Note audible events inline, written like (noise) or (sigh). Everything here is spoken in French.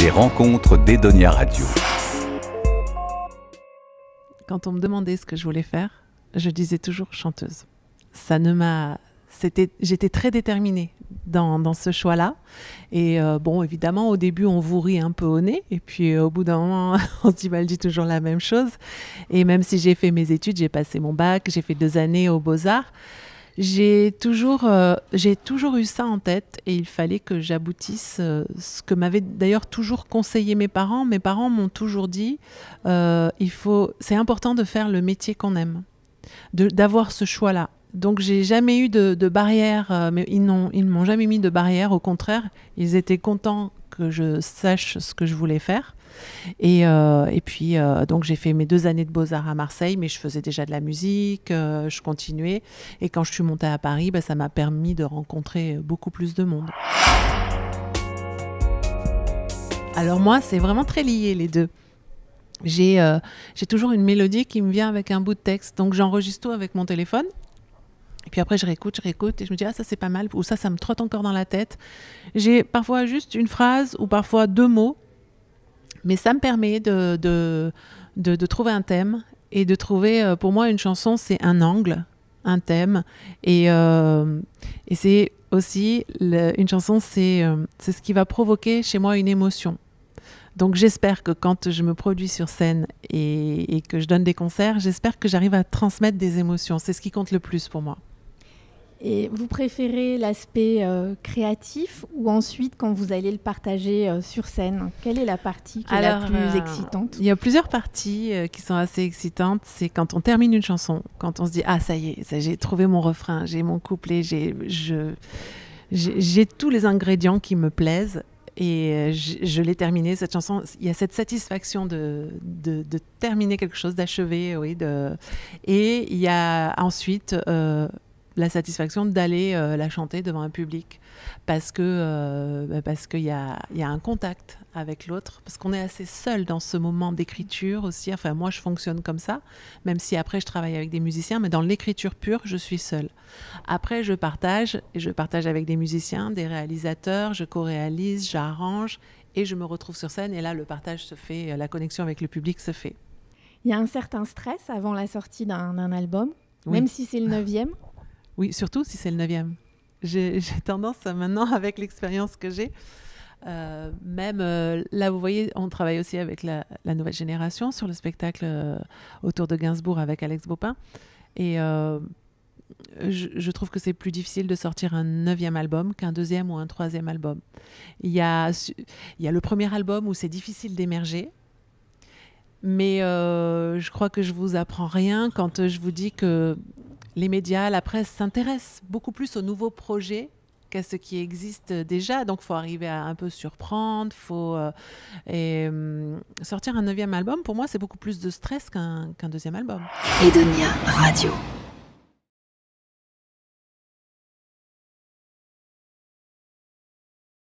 Les rencontres d'Edonia Radio. Quand on me demandait ce que je voulais faire, je disais toujours chanteuse. Ça ne m'a c'était j'étais très déterminée dans, ce choix-là. Et euh, bon, évidemment, au début, on vous rit un peu au nez. Et puis, euh, au bout d'un moment, (laughs) on se dit, bah, dit toujours la même chose. Et même si j'ai fait mes études, j'ai passé mon bac, j'ai fait deux années aux Beaux-Arts. J'ai toujours, euh, toujours eu ça en tête et il fallait que j'aboutisse euh, ce que m'avaient d'ailleurs toujours conseillé mes parents. Mes parents m'ont toujours dit euh, il faut, c'est important de faire le métier qu'on aime, d'avoir ce choix-là. Donc j'ai jamais eu de, de barrière, mais ils, ils ne m'ont jamais mis de barrière. Au contraire, ils étaient contents que je sache ce que je voulais faire. Et, euh, puis, euh, donc j'ai fait mes deux années de beaux-arts à Marseille, mais je faisais déjà de la musique, euh, je continuais. Et quand je suis montée à Paris, bah, ça m'a permis de rencontrer beaucoup plus de monde. Alors moi, c'est vraiment très lié les deux. J'ai toujours une mélodie qui me vient avec un bout de texte. Donc j'enregistre tout avec mon téléphone et puis après, je réécoute, je réécoute et je me dis, ah, ça c'est pas mal, ou ça, ça me trotte encore dans la tête. J'ai parfois juste une phrase ou parfois deux mots, mais ça me permet de, de, de, trouver un thème et de trouver, euh, pour moi, une chanson, c'est un angle, un thème. Et, euh, et c'est aussi, une chanson, c'est euh, c'est ce qui va provoquer chez moi une émotion. Donc j'espère que quand je me produis sur scène et que je donne des concerts, j'espère que j'arrive à transmettre des émotions. C'est ce qui compte le plus pour moi. Et vous préférez l'aspect euh, créatif ou ensuite quand vous allez le partager euh, sur scène Quelle est la partie qui est la plus euh, excitante Il y a plusieurs parties qui sont assez excitantes. C'est quand on termine une chanson, quand on se dit ah ça y est, ça, j'ai trouvé mon refrain, j'ai mon couplet, j'ai tous les ingrédients qui me plaisent et je, l'ai terminé. cette chanson. Il y a cette satisfaction de, terminer quelque chose, d'achever, oui. Et il y a ensuite, la satisfaction d'aller euh, la chanter devant un public parce que euh, bah, parce qu'il y a, un contact avec l'autre parce qu'on est assez seul dans ce moment d'écriture aussi enfin moi je fonctionne comme ça même si après je travaille avec des musiciens mais dans l'écriture pure je suis seule après je partage et je partage avec des musiciens des réalisateurs je co-réalise j'arrange et je me retrouve sur scène et là le partage se fait euh, la connexion avec le public se fait il y a un certain stress avant la sortie d'un album même si c'est le neuvième oui, surtout si c'est le neuvième. J'ai (laughs) tendance maintenant, avec l'expérience que j'ai, euh, même euh, là, vous voyez, on travaille aussi avec la, nouvelle génération sur le spectacle euh, autour de Gainsbourg avec Alex Bopin. Et je, trouve que c'est plus difficile de sortir un neuvième album qu'un deuxième ou un troisième album. Il y a, il y a le premier album où c'est difficile d'émerger. Mais je crois que je vous apprends rien quand je vous dis que les médias, la presse s'intéressent beaucoup plus aux nouveaux projets qu'à ce qui existe déjà. Donc, faut arriver à un peu surprendre, faut euh, hum, sortir un neuvième album. Pour moi, c'est beaucoup plus de stress qu'un deuxième album. Radio.